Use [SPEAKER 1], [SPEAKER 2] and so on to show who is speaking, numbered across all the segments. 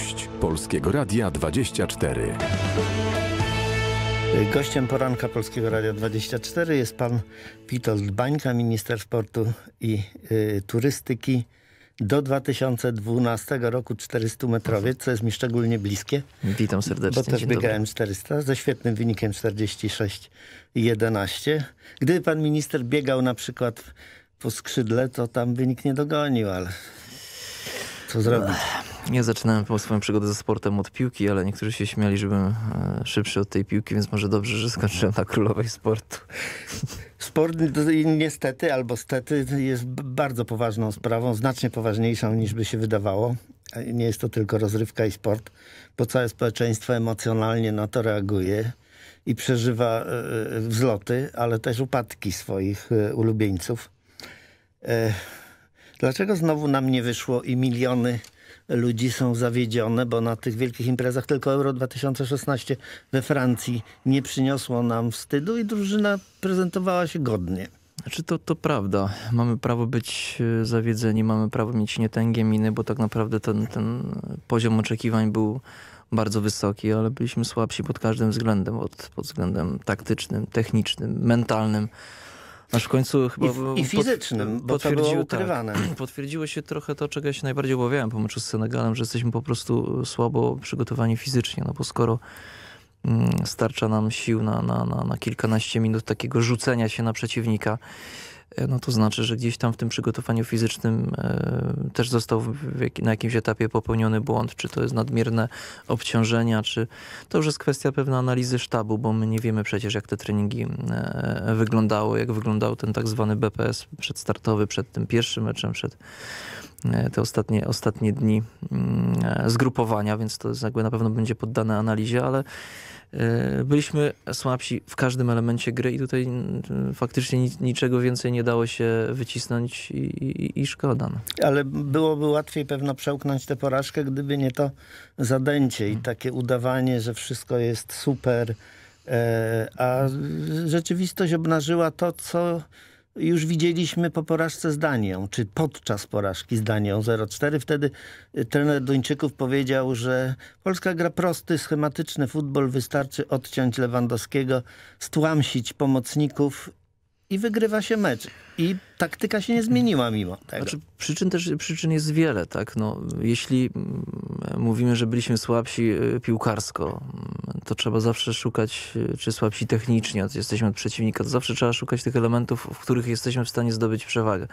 [SPEAKER 1] gość Polskiego Radia 24. Gościem poranka Polskiego Radia 24 jest pan Witold Bańka, minister sportu i y, turystyki. Do 2012 roku 400-metrowiec, co jest mi szczególnie bliskie. Witam serdecznie. Bo też biegałem 400 ze świetnym wynikiem 46,11. Gdyby pan minister biegał na przykład po skrzydle, to tam by nikt nie dogonił, ale co zrobić?
[SPEAKER 2] Ja zaczynałem swoją przygodę ze sportem od piłki, ale niektórzy się śmiali, że byłem e, szybszy od tej piłki, więc może dobrze, że skończyłem na królowej sportu.
[SPEAKER 1] Sport niestety albo stety jest bardzo poważną sprawą, znacznie poważniejszą niż by się wydawało. E, nie jest to tylko rozrywka i sport, bo całe społeczeństwo emocjonalnie na to reaguje i przeżywa e, wzloty, ale też upadki swoich ulubieńców. Dlaczego znowu nam nie wyszło i miliony ludzi są zawiedzione, bo na tych wielkich imprezach tylko Euro 2016 we Francji nie przyniosło nam wstydu i drużyna prezentowała się godnie. Znaczy to,
[SPEAKER 2] to prawda. Mamy prawo być e, zawiedzeni, mamy prawo mieć nietęgie miny, bo tak naprawdę ten, ten poziom oczekiwań był bardzo wysoki, ale byliśmy słabsi pod każdym względem, od, pod względem taktycznym, technicznym, mentalnym. Aż w końcu chyba... I, i fizycznym, bo to było Tak, potwierdziło się trochę to, czego ja się najbardziej obawiałem po meczu z Senegalem, że jesteśmy po prostu e, słabo przygotowani fizycznie, no bo skoro mm, starcza nam sił na, na, na, na kilkanaście minut takiego rzucenia się na przeciwnika, E, no to znaczy, że gdzieś tam w tym przygotowaniu fizycznym e, też został na jakimś etapie popełniony błąd, czy to jest nadmierne obciążenia, czy to już jest kwestia pewna analizy sztabu, bo my nie wiemy przecież jak te treningi e, wyglądały, jak wyglądał ten tak zwany BPS przedstartowy przed tym pierwszym meczem, przed te ostatnie, ostatnie dni mm, zgrupowania, więc to jakby na pewno będzie poddane analizie, ale E, byliśmy słabsi w każdym elemencie gry i tutaj faktycznie niczego więcej nie dało się wycisnąć i, i, i szkoda. No.
[SPEAKER 1] Ale byłoby łatwiej pewno przełknąć tę porażkę, gdyby nie to zadęcie i mm. takie udawanie, że wszystko jest super, e, a rzeczywistość obnażyła to, co już widzieliśmy po porażce z Danią, czy podczas porażki z Danią 0-4. Wtedy y, trener Duńczyków powiedział, że Polska gra prosty, schematyczny futbol, wystarczy odciąć Lewandowskiego, stłamsić pomocników i wygrywa się mecz. I taktyka się nie zmieniła mimo tego. Znaczy, przyczyn też przyczyn jest wiele, tak? No,
[SPEAKER 2] jeśli mm, mówimy, że byliśmy słabsi y, piłkarsko, to trzeba zawsze szukać, e, czy słabsi technicznie jesteśmy od przeciwnika, to zawsze trzeba szukać tych elementów, w których jesteśmy w stanie zdobyć przewagę.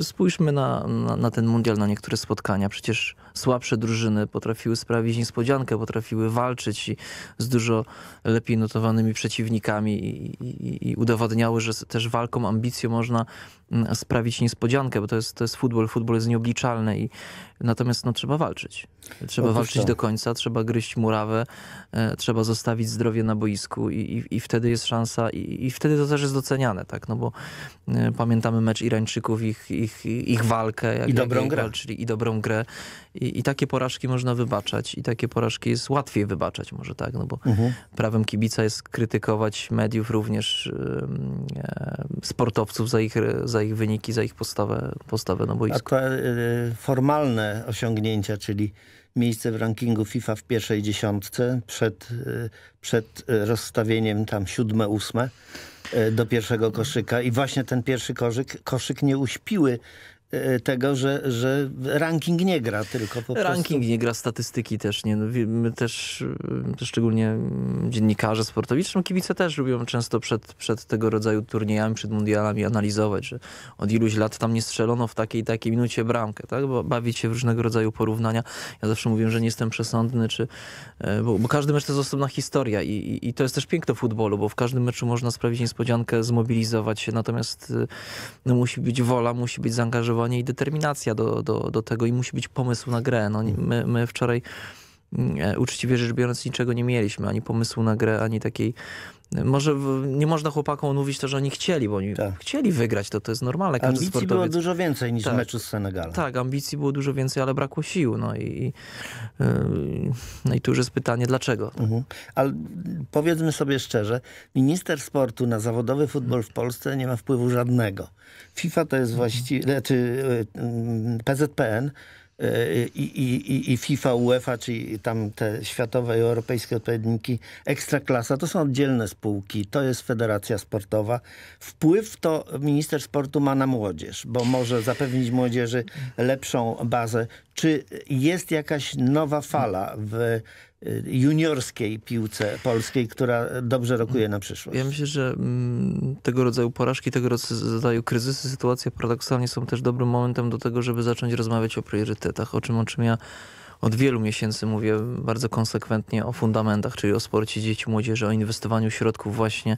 [SPEAKER 2] Spójrzmy na, na, na ten mundial, na niektóre spotkania. Przecież słabsze drużyny potrafiły sprawić niespodziankę, potrafiły walczyć i z dużo lepiej notowanymi przeciwnikami i, i, i udowadniały, że też walką, ambicją można mm, sprawić niespodziankę, bo to jest, to jest futbol, futbol jest nieobliczalny i natomiast no, trzeba walczyć. Trzeba Otóż walczyć to. Tak. do końca, trzeba gryźć murawę, e, trzeba zostawić zdrowie na boisku i, i, i wtedy jest szansa i, i, wtedy to też jest doceniane, tak? No bo e, pamiętamy mecz Irańczyków, ich, ich, ich walkę. Jak, I dobrą jak grę. Walczyli, I dobrą grę. I, I takie porażki można wybaczać i takie porażki jest łatwiej wybaczać może, tak? No bo mhm. prawem kibica jest krytykować mediów, również e, sportowców za ich, za ich wyniki, za ich postawę, postawę na boisku.
[SPEAKER 1] A e, formalne osiągnięcia, czyli miejsce w rankingu FIFA w pierwszej dziesiątce przed, y, przed y, rozstawieniem tam siódme, ósme y, do pierwszego koszyka i właśnie ten pierwszy koszyk, koszyk nie uśpiły E, tego, że, że ranking nie gra tylko po prostu. Ranking
[SPEAKER 2] nie gra, statystyki też nie. No, my też, y, szczególnie mm, dziennikarze sportowi, kibice też lubią często przed, przed tego rodzaju turniejami, przed mundialami analizować, że od iluś lat tam nie strzelono w takiej i takiej minucie bramkę, tak? Bo bawić się w różnego rodzaju porównania. Ja zawsze mówię, że nie jestem przesądny, czy, e, bo, bo każdy mecz to jest osobna historia i, i, i to jest też piękno futbolu, bo w każdym meczu można sprawić niespodziankę, zmobilizować się, natomiast y, no, musi być wola, musi być zaangażowanie zaangażowanie i determinacja do, do, do tego i musi być pomysł na grę. No, my, my wczoraj E, uczciwie rzecz biorąc niczego nie mieliśmy, ani pomysłu na grę, ani takiej e, może nie można chłopakom mówić to, że oni chcieli, bo oni tak. chcieli wygrać, to to jest normalne. Każdy ambicji sportowiec... było dużo więcej niż tak. w meczu z Senegalem. Tak, ambicji było dużo więcej, ale brakło sił.
[SPEAKER 1] No i, e, no i tu już jest pytanie, dlaczego. Mhm. Ale powiedzmy sobie szczerze, minister sportu na zawodowy futbol w Polsce nie ma wpływu żadnego. FIFA to jest właściwie, mhm. czy znaczy, PZPN E, i, i, i FIFA, UEFA, czyli tam te światowe i europejskie odpowiedniki, Ekstraklasa, to są oddzielne spółki, to jest federacja sportowa. Wpływ to minister sportu ma na młodzież, bo może zapewnić młodzieży lepszą bazę. Czy jest jakaś nowa fala w Y, juniorskiej piłce polskiej, która dobrze rokuje na przyszłość.
[SPEAKER 2] Ja myślę, że mm, tego rodzaju porażki, tego rodzaju kryzysy, sytuacje paradoksalnie są też dobrym momentem do tego, żeby zacząć rozmawiać o priorytetach, o czym, o czym ja od wielu miesięcy mówię bardzo konsekwentnie o fundamentach, czyli o sporcie dzieci, młodzieży, o inwestowaniu środków właśnie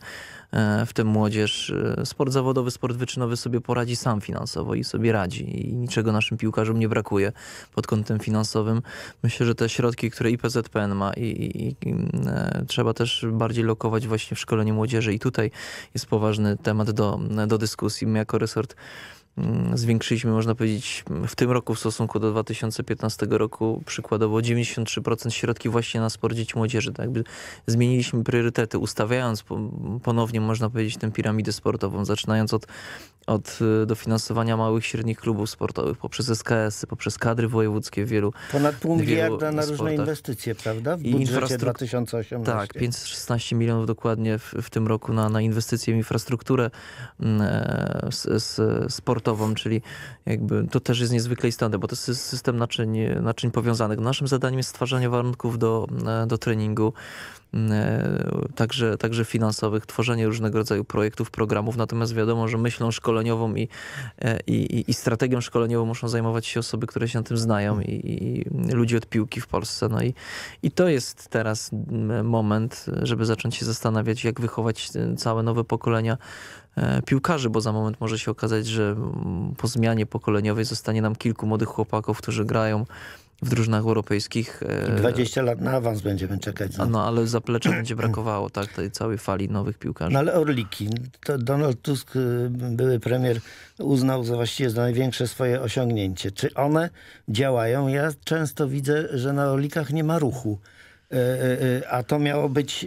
[SPEAKER 2] e, w tę młodzież. E, sport zawodowy, sport wyczynowy sobie poradzi sam finansowo i sobie radzi i niczego naszym piłkarzom nie brakuje pod kątem finansowym. Myślę, że te środki, które IPZPN ma i, i, i e, trzeba też bardziej lokować właśnie w szkoleniu młodzieży i tutaj jest poważny temat do, do dyskusji. My jako resort Mm, zwiększyliśmy, można powiedzieć, w tym roku w stosunku do 2015 roku przykładowo 93% środki właśnie na sport dzieci młodzieży. Tak zmieniliśmy priorytety, ustawiając ponownie, można powiedzieć, tę piramidę sportową, zaczynając od od y, dofinansowania małych i średnich klubów sportowych, poprzez SKS-y, poprzez kadry wojewódzkie w wielu
[SPEAKER 1] Ponad pół miliarda na różne inwestycje, prawda? W I budżecie 2018. Tak,
[SPEAKER 2] 516 milionów dokładnie w, w tym roku na, na inwestycje w infrastrukturę mm, e, s, s, sportową, czyli jakby to też jest niezwykle istotne, bo to jest system naczyń, naczyń powiązanych. Naszym zadaniem jest stwarzanie warunków do, e, do treningu, Mm, e, także, także finansowych, tworzenie różnego rodzaju projektów, programów. Natomiast wiadomo, że myślą szkoleniową e, i, i, i strategią szkoleniową muszą zajmować się osoby, które się na tym znają i, i ludzie od piłki w Polsce. No i, i to jest teraz mm, moment, żeby zacząć się zastanawiać, jak wychować e, całe nowe pokolenia piłkarzy, bo za moment może się okazać, że mm, po zmianie pokoleniowej zostanie nam kilku młodych chłopaków, którzy grają w drużynach europejskich. 20
[SPEAKER 1] e, lat na awans będziemy czekać. No,
[SPEAKER 2] no ale zaplecza będzie brakowało, tak, tej całej fali nowych piłkarzy. No ale
[SPEAKER 1] Orliki, to Donald Tusk, y, były premier, uznał za właściwie za największe swoje osiągnięcie. Czy one działają? Ja często widzę, że na Orlikach nie ma ruchu. E, e, a to miało być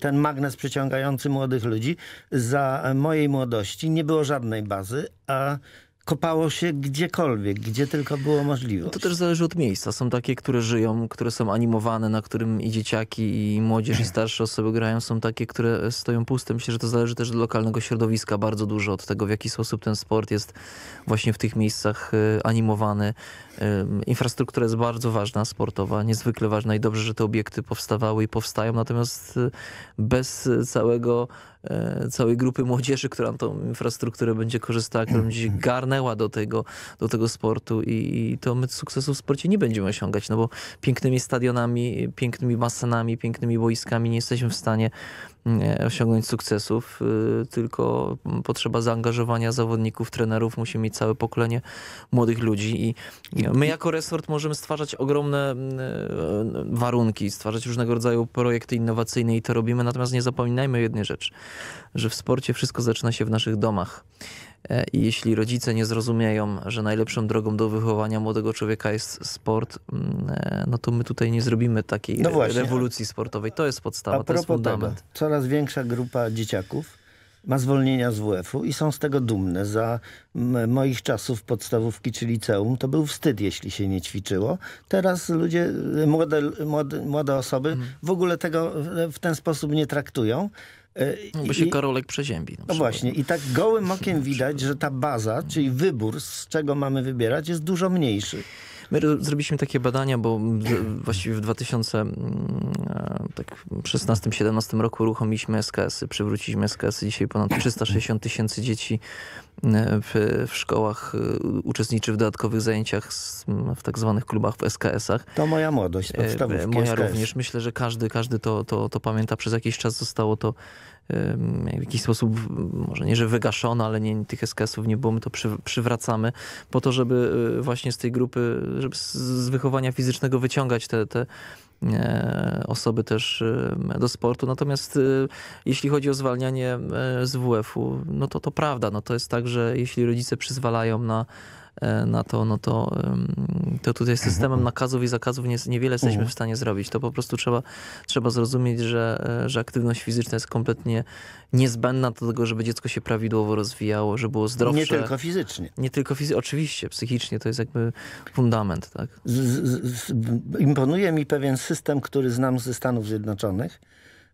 [SPEAKER 1] ten magnes przyciągający młodych ludzi. Za mojej młodości nie było żadnej bazy, a kopało się gdziekolwiek, gdzie tylko było możliwe. No to też zależy od miejsca.
[SPEAKER 2] Są takie, które żyją, które są animowane, na którym i dzieciaki, i młodzież, i starsze osoby grają. Są takie, które stoją puste. Myślę, że to zależy też od lokalnego środowiska bardzo dużo, od tego, w jaki sposób ten sport jest właśnie w tych miejscach y, animowany. Infrastruktura jest bardzo ważna, sportowa, niezwykle ważna i dobrze, że te obiekty powstawały i powstają, natomiast y, bez całego E, całej grupy młodzieży, która tą infrastrukturę będzie korzystała, która będzie garnęła do tego, do tego sportu i, i to my sukcesu w sporcie nie będziemy osiągać, no bo pięknymi stadionami, pięknymi basenami, pięknymi boiskami nie jesteśmy w stanie osiągnąć sukcesów, y, tylko potrzeba zaangażowania zawodników, trenerów, musi mieć całe pokolenie młodych ludzi i my jako resort możemy stwarzać ogromne y, warunki, stwarzać różnego rodzaju projekty innowacyjne i to robimy, natomiast nie zapominajmy jednej rzeczy, że w sporcie wszystko zaczyna się w naszych domach. E, I jeśli rodzice nie zrozumieją, że najlepszą drogą do wychowania młodego człowieka jest sport, mm, e, no to my tutaj nie zrobimy takiej no rewolucji sportowej. To jest
[SPEAKER 1] podstawa, to jest fundament. Tego, coraz większa grupa dzieciaków ma zwolnienia z WF-u i są z tego dumne. Za moich czasów podstawówki czy liceum to był wstyd, jeśli się nie ćwiczyło. Teraz ludzie, młode, młode, młode osoby mhm. w ogóle tego w ten sposób nie traktują. E, no, bo się I,
[SPEAKER 2] Karolek przeziębi.
[SPEAKER 1] No właśnie. I tak gołym okiem widać, że ta baza, czyli wybór, z czego mamy wybierać, jest dużo mniejszy. My zrobiliśmy takie
[SPEAKER 2] badania, bo właściwie w 2016-2017 mm, e, tak, roku uruchomiliśmy SKS-y, przywróciliśmy SKS-y. Dzisiaj ponad 360 tysięcy dzieci e, w, w, szkołach e, uczestniczy w dodatkowych zajęciach z, w tak zwanych klubach w SKS-ach.
[SPEAKER 1] To moja młodość, podstawówki Moja SKS. również.
[SPEAKER 2] Myślę, że każdy, każdy to, to, to pamięta. Przez jakiś czas zostało to w jakiś sposób, może nie, że wygaszono, ale nie, tych SKS-ów nie było, my to przy, przywracamy po to, żeby y, właśnie z tej grupy, żeby z wychowania fizycznego wyciągać te, te e, osoby też y, do sportu. Natomiast y, jeśli chodzi o zwalnianie e, z WF-u, no to to prawda. No to jest tak, że jeśli rodzice przyzwalają na E, na to, no to, to tutaj z systemem nakazów i zakazów nie, niewiele jesteśmy mhm. w stanie zrobić. To po prostu trzeba, trzeba zrozumieć, że, e, że aktywność fizyczna jest kompletnie niezbędna do tego, żeby dziecko się prawidłowo rozwijało, żeby było zdrowsze. Nie tylko fizycznie. Nie tylko fizycznie, oczywiście, psychicznie to jest jakby fundament. Tak? Z, z,
[SPEAKER 1] z, imponuje mi pewien system, który znam ze Stanów Zjednoczonych,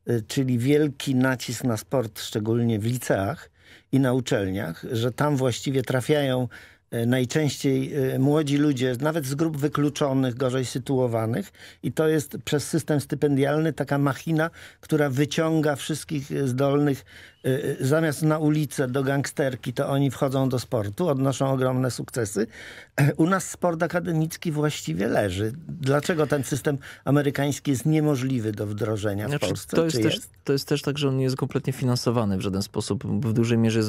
[SPEAKER 1] e, czyli wielki nacisk na sport, szczególnie w liceach i na uczelniach, że tam właściwie trafiają E, najczęściej e, młodzi ludzie, nawet z grup wykluczonych, gorzej sytuowanych i to jest przez system stypendialny taka machina, która wyciąga wszystkich e, zdolnych Y, y, zamiast na ulicę do gangsterki, to oni wchodzą do sportu, odnoszą ogromne sukcesy. U nas sport akademicki właściwie leży. Dlaczego ten system amerykański jest niemożliwy do wdrożenia w znaczy, Polsce? To jest, jest? Też, to jest
[SPEAKER 2] też tak, że on nie jest kompletnie finansowany w żaden sposób. W dużej mierze,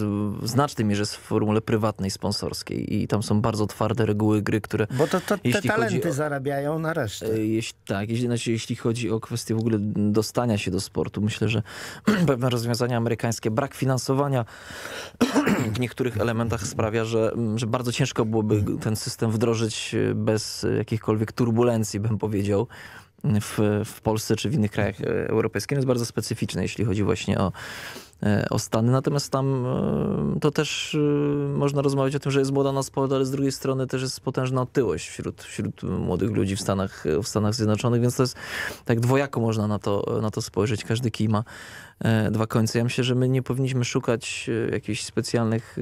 [SPEAKER 2] w znacznej mierze jest w formule prywatnej, sponsorskiej i tam są bardzo twarde reguły gry, które... Bo to, to te talenty o,
[SPEAKER 1] zarabiają na resztę.
[SPEAKER 2] E, jeśli, tak, jeśli, znaczy, jeśli chodzi o kwestię w ogóle dostania się do sportu, myślę, że pewne rozwiązania amerykańskie brak finansowania w niektórych elementach sprawia, że, mm, że bardzo ciężko byłoby ten system wdrożyć y, bez jakichkolwiek turbulencji, bym powiedział. Mm, w, w Polsce czy w innych krajach e, europejskich jest bardzo specyficzne, jeśli chodzi właśnie o, e, o Stany. Natomiast tam y, to też y, można rozmawiać o tym, że jest młoda na sport, ale z drugiej strony też jest potężna otyłość wśród, wśród młodych ludzi w Stanach, w Stanach Zjednoczonych, więc to jest tak dwojako można na to, na to spojrzeć. Każdy kij ma E, dwa końce. Ja myślę, że my nie powinniśmy szukać e, jakichś specjalnych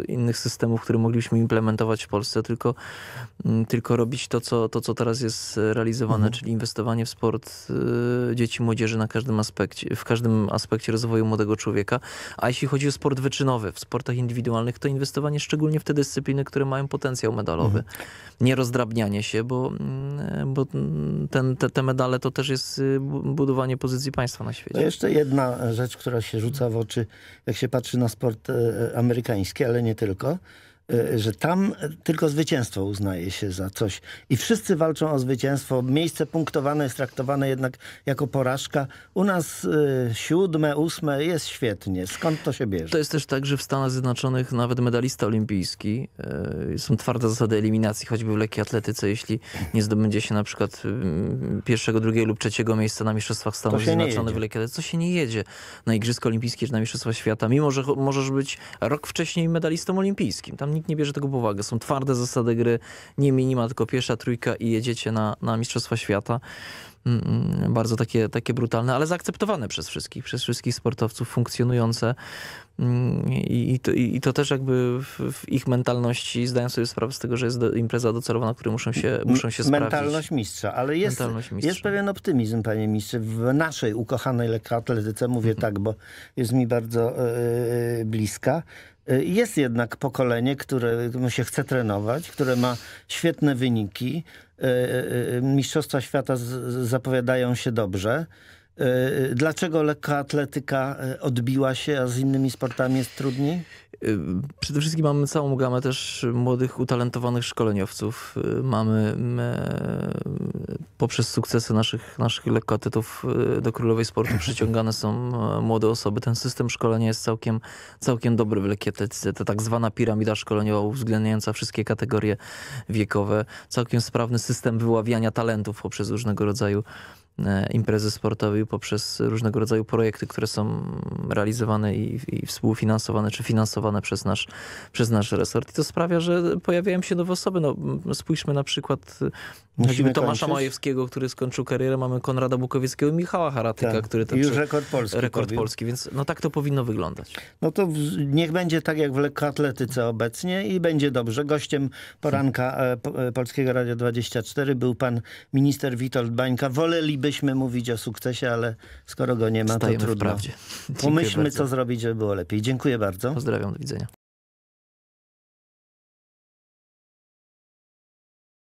[SPEAKER 2] e, innych systemów, które moglibyśmy implementować w Polsce, tylko, tylko robić to co, to, co teraz jest realizowane, mhm. czyli inwestowanie w sport dzieci, młodzieży na każdym aspekcie, w każdym aspekcie rozwoju młodego człowieka. A jeśli chodzi o sport wyczynowy, w sportach indywidualnych, to inwestowanie szczególnie w te dyscypliny, które mają potencjał medalowy. Mhm. Nie rozdrabnianie się, bo, bo ten, te, te medale to też jest y, budowanie pozycji państwa na świecie. No jeszcze jedna
[SPEAKER 1] rzecz, która się rzuca w oczy, jak się patrzy na sport e, e, amerykański, ale nie tylko, Y, że tam tylko zwycięstwo uznaje się za coś. I wszyscy walczą o zwycięstwo. Miejsce punktowane jest traktowane jednak jako porażka. U nas y, siódme, ósme jest świetnie. Skąd to się bierze? To
[SPEAKER 2] jest też tak, że w Stanach Zjednoczonych nawet medalista olimpijski y, są twarde zasady eliminacji, choćby w lekkiej atletyce, jeśli nie zdobędzie się na przykład y, pierwszego, drugiego lub trzeciego miejsca na Mistrzostwach Stanów Zjednoczonych w lekkiej atletyce. Co się nie jedzie na Igrzyska Olimpijskie czy na Mistrzostwa Świata, mimo że możesz być rok wcześniej medalistą olimpijskim. Tam nikt nikt nie bierze tego pod uwagę. Są twarde zasady gry, nie minima, tylko pierwsza trójka i jedziecie na, na Mistrzostwa Świata. Mm, mm, bardzo takie, takie brutalne, ale zaakceptowane przez wszystkich, przez wszystkich sportowców, funkcjonujące. Mm, I, i, to, i to też jakby w, w, ich mentalności zdają sobie sprawę z tego, że jest do, impreza docelowa, na której muszą się, muszą się sprawdzić. Mentalność
[SPEAKER 1] mistrza, ale jest, Mentalność mistrza. jest pewien optymizm, panie mistrze. W naszej ukochanej lekkoatletyce mówię mhm. tak, bo jest mi bardzo yy, bliska. Y, jest jednak pokolenie, które się chce trenować, które ma świetne wyniki. Y, y, Mistrzostwa świata zapowiadają się dobrze. Dlaczego lekka atletyka odbiła się, a z innymi sportami jest trudniej? Y, przede wszystkim mamy
[SPEAKER 2] całą gamę też młodych, utalentowanych szkoleniowców. Y, mamy poprzez sukcesy naszych, naszych lekkoatletów y, do Królowej Sportu przyciągane są e, młode osoby. Ten system szkolenia jest całkiem, całkiem dobry w lekkoatletyce Ta tak zwana piramida szkoleniowa uwzględniająca wszystkie kategorie wiekowe. Całkiem sprawny system wyławiania talentów poprzez różnego rodzaju E, imprezy sportowej poprzez różnego rodzaju projekty, które są realizowane i, i, współfinansowane czy finansowane przez nasz, przez nasz resort. I to sprawia, że pojawiają się nowe osoby. No, spójrzmy na przykład e, Musimy Tomasza kończyć. Majewskiego, który skończył karierę, mamy Konrada Bukowieckiego Michała Haratyka, tak. który też... Już rekord polski. Rekord powiem. polski,
[SPEAKER 1] więc no tak to powinno wyglądać. No to w, niech będzie tak jak w lekkoatletyce obecnie i będzie dobrze. Gościem poranka hmm. Polskiego Radio 24 był pan minister Witold Bańka. Woleliby Chcielibyśmy mówić o sukcesie, ale skoro go nie ma, Stajemy to trudno. Pomyślmy, co zrobić, żeby było lepiej. Dziękuję bardzo. Pozdrawiam, do widzenia.